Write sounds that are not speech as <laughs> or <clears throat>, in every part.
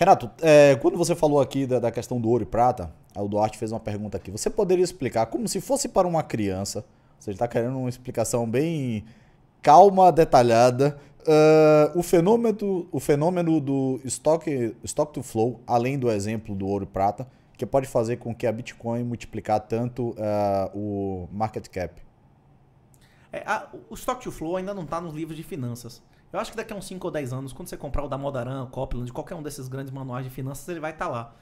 Renato, é, quando você falou aqui da, da, questão do ouro e prata, o Duarte fez uma pergunta aqui. Você poderia explicar como se fosse para uma criança? Você está querendo uma explicação bem calma, detalhada. Uh, o fenômeno, o fenômeno do stock to flow, além do exemplo do ouro e prata, que pode fazer com que a Bitcoin multiplicar tanto uh, o market cap. É, a, o stock to flow ainda não está nos livros de finanças. Eu acho que daqui a uns 5 ou 10 anos, quando você comprar o da Modaran, o Copland, qualquer um desses grandes manuais de finanças, ele vai estar tá lá.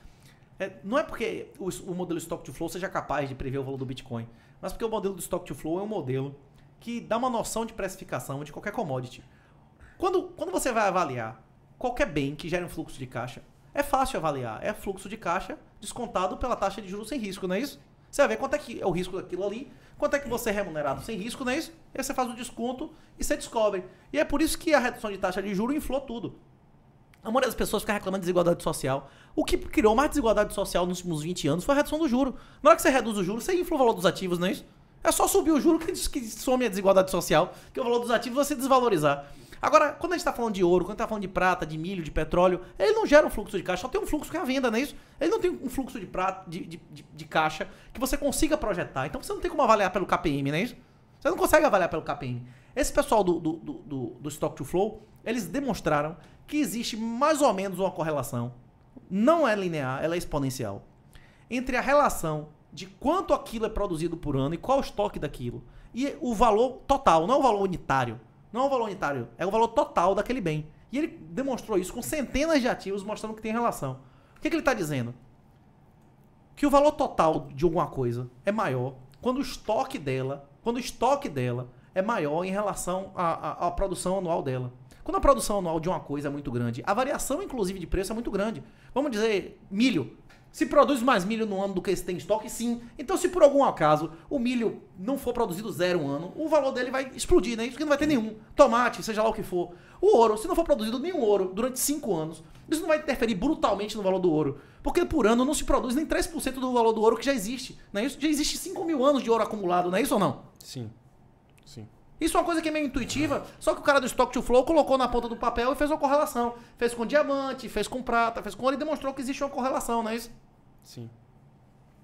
É, não é porque o, o, modelo Stock to Flow seja capaz de prever o valor do Bitcoin, mas porque o modelo do Stock to Flow é um modelo que dá uma noção de precificação de qualquer commodity. Quando, quando você vai avaliar qualquer bem que gere um fluxo de caixa, é fácil avaliar. É fluxo de caixa descontado pela taxa de juros sem risco, não é isso? Você vai ver quanto é que é o risco daquilo ali, quanto é que você é remunerado sem risco, não é isso? E aí você faz o desconto e você descobre. E é por isso que a redução de taxa de juros inflou tudo. A maioria das pessoas fica reclamando de desigualdade social. O que criou mais desigualdade social nos últimos 20 anos foi a redução do juro. Na hora que você reduz o juro, você infla o valor dos ativos, não é isso? É só subir o juro que, que some a desigualdade social, que é o valor dos ativos você desvalorizar. Agora, quando a gente está falando de ouro, quando está falando de prata, de milho, de petróleo, ele não gera um fluxo de caixa, só tem um fluxo que é a venda, não é isso? Ele não tem um fluxo de, prata, de, de, de caixa que você consiga projetar. Então você não tem como avaliar pelo KPM, não é isso? Você não consegue avaliar pelo KPM. Esse pessoal do, do, do, do Stock to Flow, eles demonstraram que existe mais ou menos uma correlação. Não é linear, ela é exponencial. Entre a relação de quanto aquilo é produzido por ano e qual o estoque daquilo. E o valor total, não é o valor unitário. Não é o valor unitário, é o valor total daquele bem. E ele demonstrou isso com centenas de ativos mostrando que tem relação. O que, é que ele está dizendo? Que o valor total de alguma coisa é maior quando o estoque dela, quando o estoque dela é maior em relação à, à produção anual dela. Quando a produção anual de uma coisa é muito grande, a variação, inclusive, de preço é muito grande. Vamos dizer, milho. Se produz mais milho no ano do que se tem em estoque, sim. Então, se por algum acaso o milho não for produzido zero um ano, o valor dele vai explodir, né? Isso que não vai ter nenhum. Tomate, seja lá o que for. O ouro, se não for produzido nenhum ouro durante cinco anos, isso não vai interferir brutalmente no valor do ouro. Porque por ano não se produz nem 3% do valor do ouro que já existe. Não é isso? Já existe 5 mil anos de ouro acumulado, não é isso ou não? Sim. Sim. Isso é uma coisa que é meio intuitiva, só que o cara do Stock to Flow colocou na ponta do papel e fez uma correlação. Fez com diamante, fez com prata, fez com ouro e demonstrou que existe uma correlação, não é isso? Sim.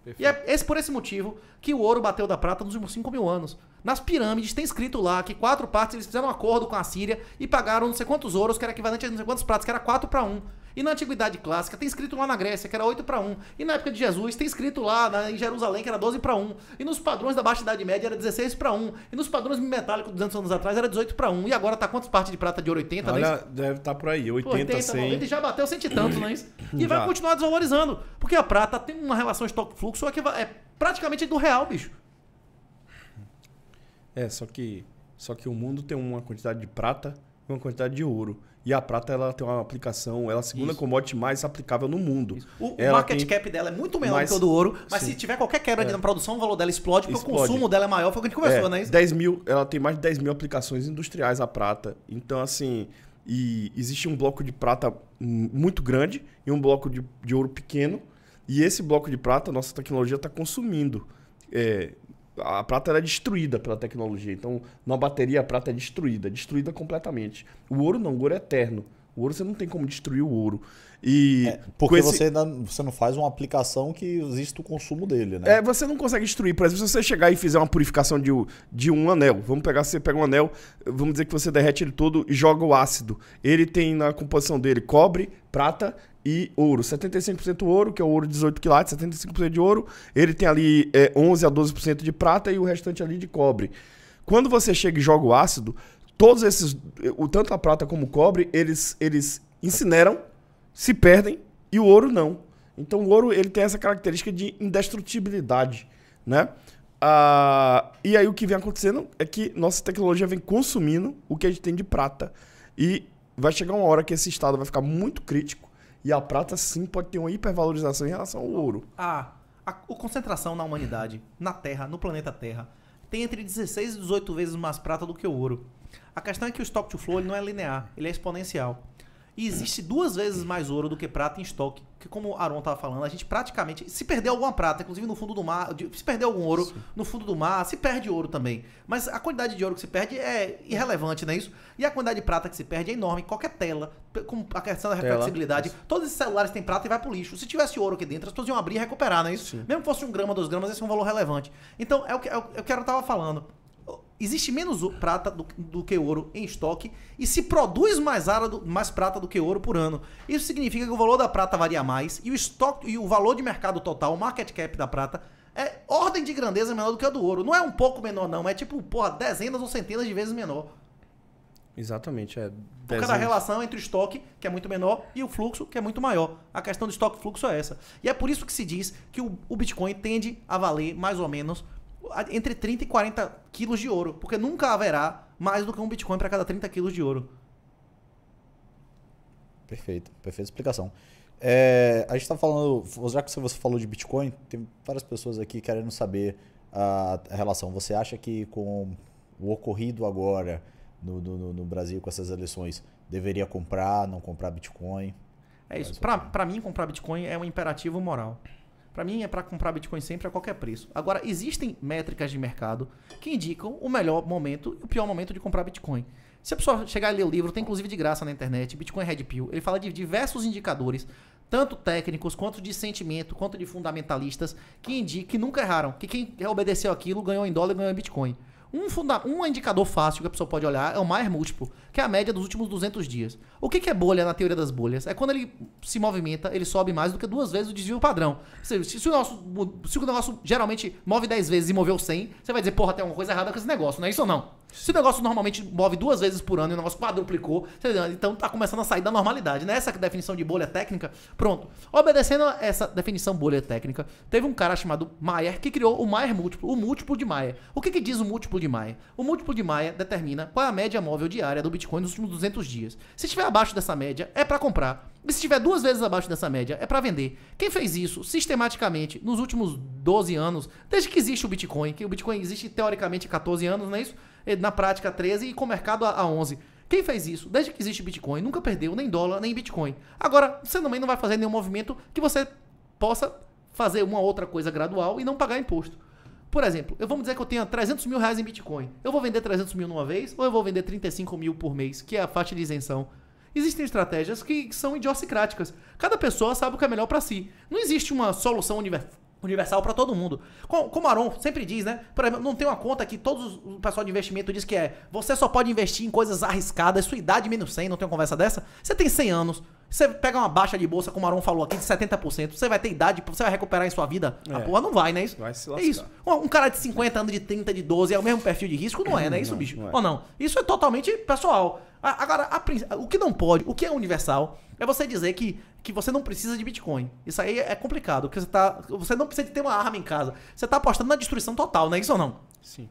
Perfeito. E é esse, por esse motivo que o ouro bateu da prata nos últimos 5 mil anos. Nas pirâmides tem escrito lá que quatro partes eles fizeram um acordo com a Síria e pagaram não sei quantos ouros, que era equivalente a não sei quantos pratos, que era 4 para 1. E na Antiguidade Clássica tem escrito lá na Grécia que era 8 para 1. E na época de Jesus tem escrito lá na, em Jerusalém que era 12 para 1. E nos padrões da Baixa Idade Média era 16 para 1. E nos padrões metálicos 200 anos atrás era 18 para 1. E agora tá quantas partes de prata de ouro? 80? Olha, né? deve estar tá por aí, 80, 80 100. 90, já bateu 100 e tantos, não é isso? <clears throat> E já. vai continuar desvalorizando. Porque a prata tem uma relação estoque-fluxo é que é praticamente do real, bicho. É, só que, só que o mundo tem uma quantidade de prata e uma quantidade de ouro. E a prata ela tem uma aplicação, ela é a segunda Isso. commodity mais aplicável no mundo. O, market tem... cap dela é muito menor mais, que o do ouro, mas sim. se tiver qualquer quebra é. na produção, o valor dela explode, porque o consumo dela é maior, foi o que a gente conversou, é, né? 10 mil, ela tem mais de 10 mil aplicações industriais a prata. Então, assim, e existe um bloco de prata muito grande e um bloco de, de ouro pequeno. E esse bloco de prata, nossa tecnologia está consumindo. É, a prata era é destruída pela tecnologia. Então, na bateria, a prata é destruída, destruída completamente. O ouro não, o ouro é eterno. O ouro você não tem como destruir o ouro. E é, porque esse... você, você não faz uma aplicação que existe o consumo dele, né? É, você não consegue destruir. Por exemplo, se você chegar e fizer uma purificação de, de um anel, vamos pegar, você pega um anel, vamos dizer que você derrete ele todo e joga o ácido. Ele tem na composição dele cobre, prata e ouro. 75% ouro, que é o ouro 18 quilates, 75% de ouro. Ele tem ali é, 11 a 12% de prata e o restante ali de cobre. Quando você chega e joga o ácido, Todos esses, o, tanto a prata como o cobre, eles, eles incineram, se perdem e o ouro não. Então o ouro ele tem essa característica de indestrutibilidade, né? Ah, e aí o que vem acontecendo é que nossa tecnologia vem consumindo o que a gente tem de prata e vai chegar uma hora que esse estado vai ficar muito crítico e a prata sim pode ter uma hipervalorização em relação ao ouro. Ah, a, concentração na humanidade, na Terra, no planeta Terra, tem entre 16 e 18 vezes mais prata do que o ouro. A questão é que o estoque to flow não é linear, ele é exponencial. E existe duas vezes mais ouro do que prata em estoque. que como o Aron estava falando, a gente praticamente, se perder alguma prata, inclusive no fundo do mar, se perder algum ouro no fundo do mar, se perde ouro também. Mas a quantidade de ouro que se perde é irrelevante, não é isso? E a quantidade de prata que se perde é enorme. Qualquer tela, com a questão da reflexibilidade, tela. todos esses celulares têm prata e vai pro lixo. Se tivesse ouro aqui dentro, as pessoas iam abrir e recuperar, não é isso? Sim. Mesmo que fosse um grama, dois gramas, esse é um valor relevante. Então, é o que, é o é que o estava falando existe menos prata do, do, que ouro em estoque e se produz mais, mais, prata do que ouro por ano. Isso significa que o valor da prata varia mais e o estoque e o valor de mercado total, o market cap da prata, é ordem de grandeza menor do que a do ouro. Não é um pouco menor, não. É tipo, porra, dezenas ou centenas de vezes menor. Exatamente, é. Por causa da relação entre o estoque, que é muito menor, e o fluxo, que é muito maior. A questão do estoque-fluxo é essa. E é por isso que se diz que o, o Bitcoin tende a valer mais ou menos entre 30 e 40 quilos de ouro, porque nunca haverá mais do que um Bitcoin para cada 30 quilos de ouro. Perfeito, perfeita explicação. É, a gente está falando, já que você falou de Bitcoin, tem várias pessoas aqui querendo saber a, a relação. Você acha que com o ocorrido agora no, no, no, Brasil com essas eleições, deveria comprar, não comprar Bitcoin? É isso. Para mim, comprar Bitcoin é um imperativo moral. Para mim é para comprar Bitcoin sempre a qualquer preço. Agora, existem métricas de mercado que indicam o melhor momento e o pior momento de comprar Bitcoin. Se a pessoa chegar e ler o livro, tem inclusive de graça na internet, Bitcoin Red Pill, ele fala de diversos indicadores, tanto técnicos, quanto de sentimento, quanto de fundamentalistas, que indicam que nunca erraram, que quem obedeceu aquilo ganhou em dólar e ganhou em Bitcoin. Um, funda um indicador fácil que a pessoa pode olhar é o Maier múltiplo, que é a média dos últimos 200 dias. O que, que é bolha na teoria das bolhas? É quando ele se movimenta, ele sobe mais do que duas vezes o desvio padrão. Se, se, se, o, nosso, se o negócio geralmente move 10 vezes e moveu 100, você vai dizer, porra, tem alguma coisa errada com esse negócio, não é isso ou não? Se o negócio normalmente move duas vezes por ano e o negócio quadruplicou, então tá começando a sair da normalidade. Nessa né? é definição de bolha técnica, pronto. Obedecendo a essa definição bolha técnica, teve um cara chamado Mayer que criou o Mayer múltiplo, o múltiplo de Mayer. O que, que diz o múltiplo de Mayer? O múltiplo de Mayer determina qual é a média móvel diária do Bitcoin nos últimos 200 dias. Se estiver abaixo dessa média, é para comprar. E se estiver duas vezes abaixo dessa média, é para vender. Quem fez isso sistematicamente nos últimos 12 anos, desde que existe o Bitcoin, que o Bitcoin existe teoricamente há 14 anos, não é isso? Eh, na prática 13 e com o mercado a 11. Quem fez isso, desde que existe Bitcoin, nunca perdeu nem dólar, nem Bitcoin. Agora, você também não vai fazer nenhum movimento que você possa fazer uma outra coisa gradual e não pagar imposto. Por exemplo, eu vamos dizer que eu tenha 300 mil reais em Bitcoin. Eu vou vender 300 mil numa vez ou eu vou vender 35 mil por mês, que é a faixa de isenção. Existem estratégias que são idiossincráticas Cada pessoa sabe o que é melhor para si. Não existe uma solução universal universal para todo mundo. Como o Aron sempre diz, né? Por exemplo, não tem uma conta que todos o pessoal de investimento diz que é você só pode investir em coisas arriscadas, sua idade menos 100, não tem uma conversa dessa? Você tem 100 anos, você pega uma baixa de bolsa, como o Aron falou aqui, de 70%, você vai ter idade, você vai recuperar em sua vida. É. A porra não vai, né? Isso? Vai se lascar. É isso. Um cara de 50 anos de 30, de 12, é o mesmo perfil de risco? Não é, né? Isso, não, bicho? Não é. Ou não? Isso é totalmente pessoal. Agora, a, o que não pode, o que é universal, é você dizer que, que você não precisa de Bitcoin. Isso aí é complicado, porque você, tá, você não precisa de ter uma arma em casa. Você tá apostando na destruição total, não é isso ou não? Sim.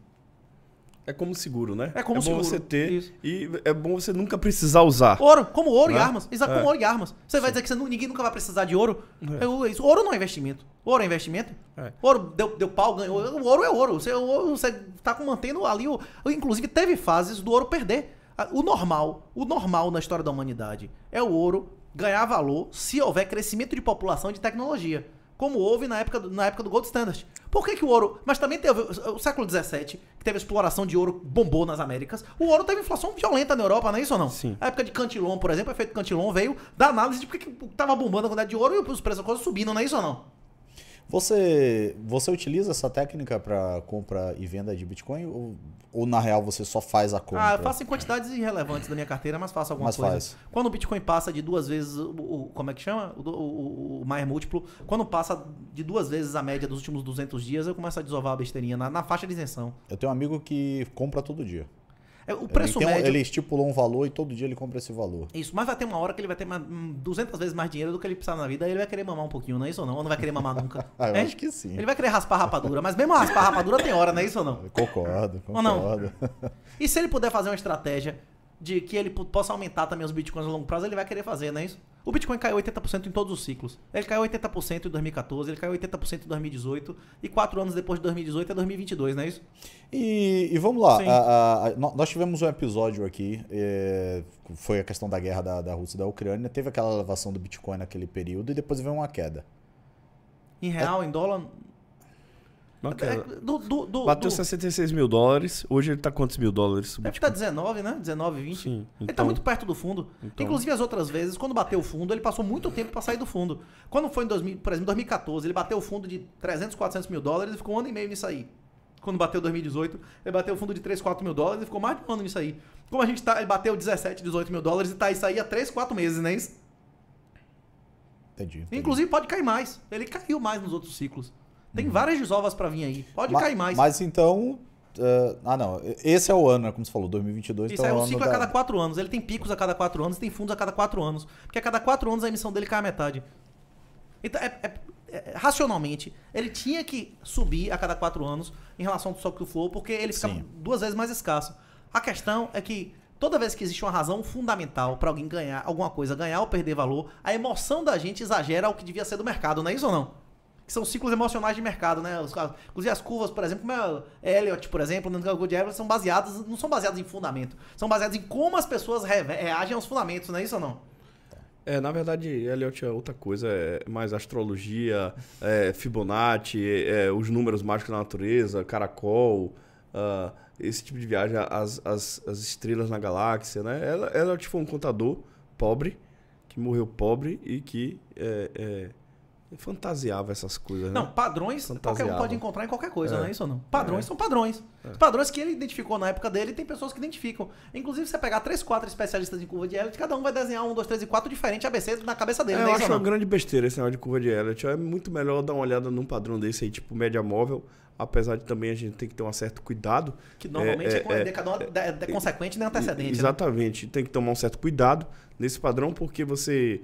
É como seguro, né? É como é seguro. bom você ter Isso. e é bom você nunca precisar usar. Ouro, como ouro né? e armas. Exato, é. como ouro e armas. Você Sim. vai dizer que você, ninguém nunca vai precisar de ouro. É. É, é. Isso. Ouro não é investimento. Ouro é investimento. É. Ouro deu, deu pau, ganhou. O ouro é ouro. Você, ouro, você tá mantendo ali. O, inclusive, teve fases do ouro perder. O normal, o normal na história da humanidade é o ouro ganhar valor se houver crescimento de população e de tecnologia como houve na época, do, na época do Gold Standard. Por que, que o ouro. Mas também teve. O século XVII, que teve a exploração de ouro, bombou nas Américas. O ouro teve inflação violenta na Europa, não é isso ou não? Sim. A época de Cantilon, por exemplo, o efeito Cantilon veio da análise de por que tava bombando a quantidade de ouro e os preços da coisa subindo, não é isso ou não? Você, você utiliza essa técnica para compra e venda de Bitcoin ou, ou, na real você só faz a compra? Ah, eu faço em quantidades irrelevantes da minha carteira, é mas faço alguma mas coisa. Faz. Quando o Bitcoin passa de duas vezes o, o como é que chama? O, o, o, mais múltiplo, quando passa de duas vezes a média dos últimos 200 dias, eu começo a desovar a besteirinha na, na faixa de isenção. Eu tenho um amigo que compra todo dia. É, o preço ele médio. Um, ele estipulou um valor e todo dia ele compra esse valor. Isso, mas vai ter uma hora que ele vai ter 200 hum, vezes mais dinheiro do que ele precisar na vida e ele vai querer mamar um pouquinho, não é isso ou não? Ou não vai querer mamar nunca? <laughs> ah, eu é? acho que sim. Ele vai querer raspar a rapadura, mas mesmo raspar a rapadura tem hora, não é isso ou não? Concordo, concordo. Ou não? <laughs> E se ele puder fazer uma estratégia de que ele possa aumentar também os bitcoins a longo prazo, ele vai querer fazer, não é isso? O Bitcoin caiu 80% em todos os ciclos. Ele caiu 80% em 2014, ele caiu 80% em 2018 e quatro anos depois de 2018 é 2022, não é isso? E, e vamos lá, a, a, a, nós tivemos um episódio aqui, é, foi a questão da guerra da, da Rússia e da Ucrânia, teve aquela elevação do Bitcoin naquele período e depois veio uma queda. Em real, é, em dólar, é, é, do, do, do, Bateu 66 mil dólares. Hoje ele tá quantos mil dólares? Deve estar tipo, tá 19, né? 19, 20. Sim, então... Ele tá então. muito perto do fundo. Então... Inclusive, as outras vezes, quando bateu o fundo, ele passou muito tempo para sair do fundo. Quando foi em 2000, por exemplo, 2014, ele bateu o fundo de 300, 400 mil dólares e ficou um ano e meio nisso aí. Quando bateu 2018, ele bateu o fundo de 3, 4 mil dólares e ficou mais de um ano nisso aí. Como a gente tá, ele bateu 17, 18 mil dólares e tá isso aí há 3, 4 meses, né? Entendi, entendi. Inclusive, pode cair mais. Ele caiu mais nos outros ciclos. Tem uhum. várias desovas para vir aí. Pode cair mais. Mas então. Uh, ah, não. Esse é o ano, né? como você falou, 2022. Isso então é um ciclo da... a cada quatro anos. Ele tem picos a cada quatro anos, tem fundos a cada quatro anos. Porque a cada quatro anos a emissão dele cai a metade. Então, é, é, é, racionalmente, ele tinha que subir a cada quatro anos em relação ao que o flow, porque ele fica Sim. duas vezes mais escasso. A questão é que toda vez que existe uma razão fundamental para alguém ganhar alguma coisa, ganhar ou perder valor, a emoção da gente exagera o que devia ser do mercado, não é isso ou não? que são ciclos emocionais de mercado, né? Os, inclusive as curvas, por exemplo, como é Elliot, por exemplo, no Good Everest, são baseadas, não são baseadas em fundamento, são baseadas em como as pessoas reagem aos fundamentos, não é isso ou não? É, na verdade, Elliot é outra coisa, é mais astrologia, é Fibonacci, é, é os números mágicos da natureza, caracol, uh, esse tipo de viagem, as, as, as estrelas na galáxia, né? Elliot foi um contador pobre, que morreu pobre e que é, é fantasiava essas coisas. Né? Não, padrões qualquer um pode encontrar em qualquer coisa, é. não é isso ou não? Padrões é. são padrões. É. Os padrões que ele identificou na época dele, tem pessoas que identificam. Inclusive, você pegar três, quatro especialistas em curva de Elliot, cada um vai desenhar um, dois, três e quatro diferente ABC na cabeça dele. É, é eu acho uma grande besteira esse negócio de curva de Elliot. É muito melhor dar uma olhada num padrão desse aí, tipo média móvel, apesar de também a gente ter que ter um certo cuidado. Que normalmente é, é, é cada um é, é consequente nem né, antecedente. Né? Exatamente, né? tem que tomar um certo cuidado nesse padrão, porque você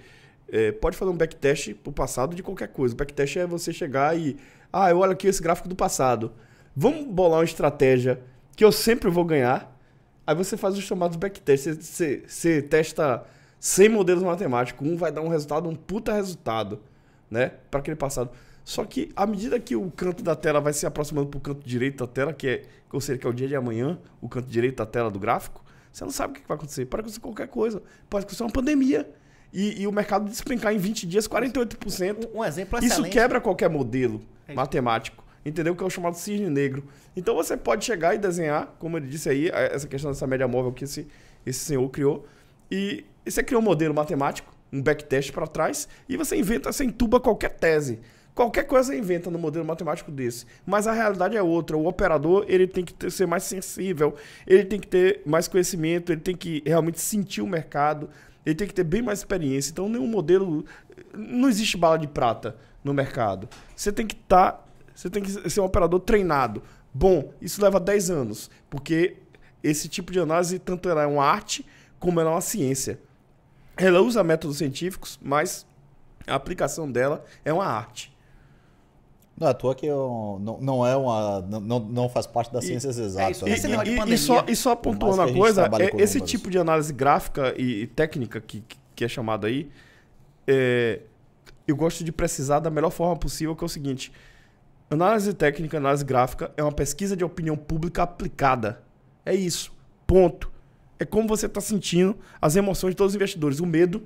é, pode fazer um backtest pro passado de qualquer coisa. backtest é você chegar e. Ah, eu olho aqui esse gráfico do passado. Vamos bolar uma estratégia que eu sempre vou ganhar. Aí você faz os chamados backtests. Você, você, você, testa 100 modelos matemáticos. Um vai dar um resultado, um puta resultado, né? Para aquele passado. Só que à medida que o canto da tela vai se aproximando pro canto direito da tela, que é, que é o dia de amanhã, o canto direito da tela do gráfico, você não sabe o que vai acontecer. Pode acontecer qualquer coisa. Pode acontecer uma pandemia e, e, o mercado despencar em 20 dias 48%. Um, um exemplo excelente. Isso quebra qualquer modelo é. matemático, entendeu? Que é o chamado cisne negro. Então você pode chegar e desenhar, como ele disse aí, é, essa questão dessa média móvel que esse, esse senhor criou. E, e você cria um modelo matemático, um backtest para trás, e você inventa, você entuba qualquer tese. Qualquer coisa inventa no modelo matemático desse. Mas a realidade é outra. O operador ele tem que ter, ser mais sensível, ele tem que ter mais conhecimento, ele tem que realmente sentir o mercado, ele tem que ter bem mais experiência. Então, nenhum modelo. Não existe bala de prata no mercado. Você tem que estar. Tá, você tem que ser um operador treinado. Bom, isso leva 10 anos, porque esse tipo de análise tanto ela é uma arte como ela é uma ciência. Ela usa métodos científicos, mas a aplicação dela é uma arte. Não, à toa que eu, é não, não é uma. Não, não faz parte das ciências e, exatas. É isso, né? e, e, só, e só pontuando uma coisa, é, esse números. tipo de análise gráfica e, técnica que, que é chamada aí, é, eu gosto de precisar da melhor forma possível, que é o seguinte: análise técnica, análise gráfica é uma pesquisa de opinião pública aplicada. É isso. Ponto. É como você está sentindo as emoções de todos os investidores, o medo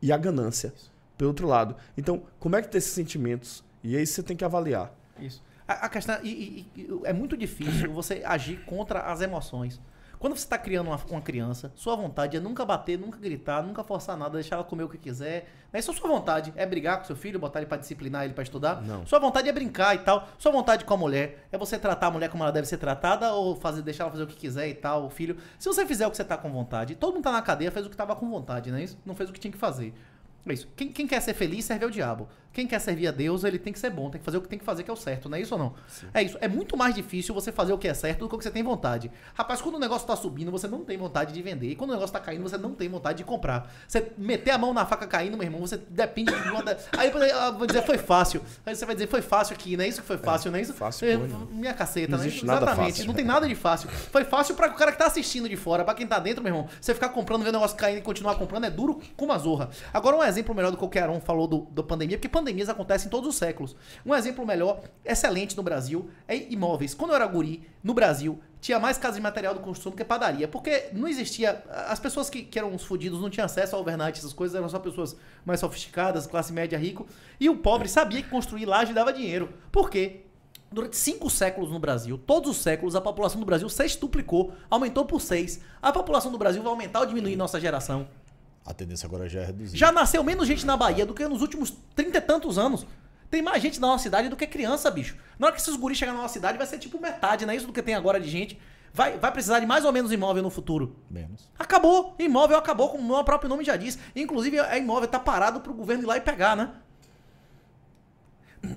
e a ganância. Pelo outro lado. Então, como é que tem tá esses sentimentos? E aí é você tem que avaliar. Isso. A, a questão. E, e, e, é muito difícil você agir contra as emoções. Quando você está criando uma, uma, criança, sua vontade é nunca bater, nunca gritar, nunca forçar nada, deixar ela comer o que quiser. mas Isso é sua vontade. É brigar com seu filho, botar ele para disciplinar, ele para estudar. Não. Sua vontade é brincar e tal. Sua vontade com a mulher é você tratar a mulher como ela deve ser tratada ou fazer, deixar ela fazer o que quiser e tal, o filho. Se você fizer o que você está com vontade, todo mundo está na cadeia, fez o que estava com vontade, é Isso não fez o que tinha que fazer. É isso. Quem, quem quer ser feliz serve ao diabo quem quer servir a Deus, ele tem que ser bom, tem que fazer o que tem que fazer, que é o certo, não é isso ou não? Sim. É isso. É muito mais difícil você fazer o que é certo do que o que você tem vontade. Rapaz, quando o negócio tá subindo, você não tem vontade de vender. E quando o negócio tá caindo, você não tem vontade de comprar. Você meter a mão na faca caindo, meu irmão, você depende de uma. Aí eu ah, vou dizer, foi fácil. Aí você vai dizer, foi fácil aqui, não é isso que foi é, fácil, é, não é isso? Fácil, é, né? minha caceta, não né? Exatamente. Nada fácil. Não tem nada de fácil. Foi fácil para o cara que tá assistindo de fora, para quem tá dentro, meu irmão. Você ficar comprando, vendo o negócio caindo e continuar comprando é duro como uma zorra. Agora, um exemplo melhor do que o que Aaron falou do, da pandemia, porque pandemia pandemias acontecem em todos os séculos. Um exemplo melhor, excelente no Brasil, é imóveis. Quando eu era guri, no Brasil, tinha mais casa de material do que padaria, porque não existia. As pessoas que, que eram os fodidos não tinham acesso ao overnight, essas coisas eram só pessoas mais sofisticadas, classe média, rico. E o pobre sabia que construir laje dava dinheiro. Por quê? Durante cinco séculos no Brasil, todos os séculos, a população do Brasil se estuplicou, aumentou por seis. A população do Brasil vai aumentar ou diminuir nossa geração? A tendência agora já é reduzir. Já nasceu menos gente na Bahia do que nos últimos trinta e tantos anos. Tem mais gente na nossa cidade do que criança, bicho. Na hora que esses guris chegarem na nossa cidade, vai ser tipo metade, né? Isso do que tem agora de gente. Vai, vai precisar de mais ou menos imóvel no futuro. Menos. Acabou. Imóvel acabou, como o meu próprio nome já diz. Inclusive, é imóvel, tá parado pro governo ir lá e pegar, né?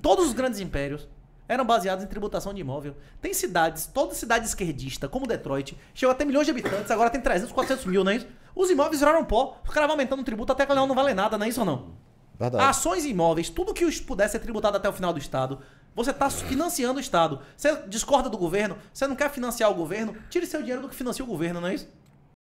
Todos os grandes impérios eram baseados em tributação de imóvel. Tem cidades, toda cidade esquerdista, como Detroit, chegou até milhões de habitantes, agora tem 300, 400 mil, não é isso? Os imóveis viraram pó. Os caras vão aumentando o tributo até que o leão não vale nada, não é isso ou não? Verdade. Ações imóveis, tudo que pudesse ser tributado até o final do Estado. Você está financiando o Estado. Você discorda do governo, você não quer financiar o governo, tire seu dinheiro do que financia o governo, não é isso?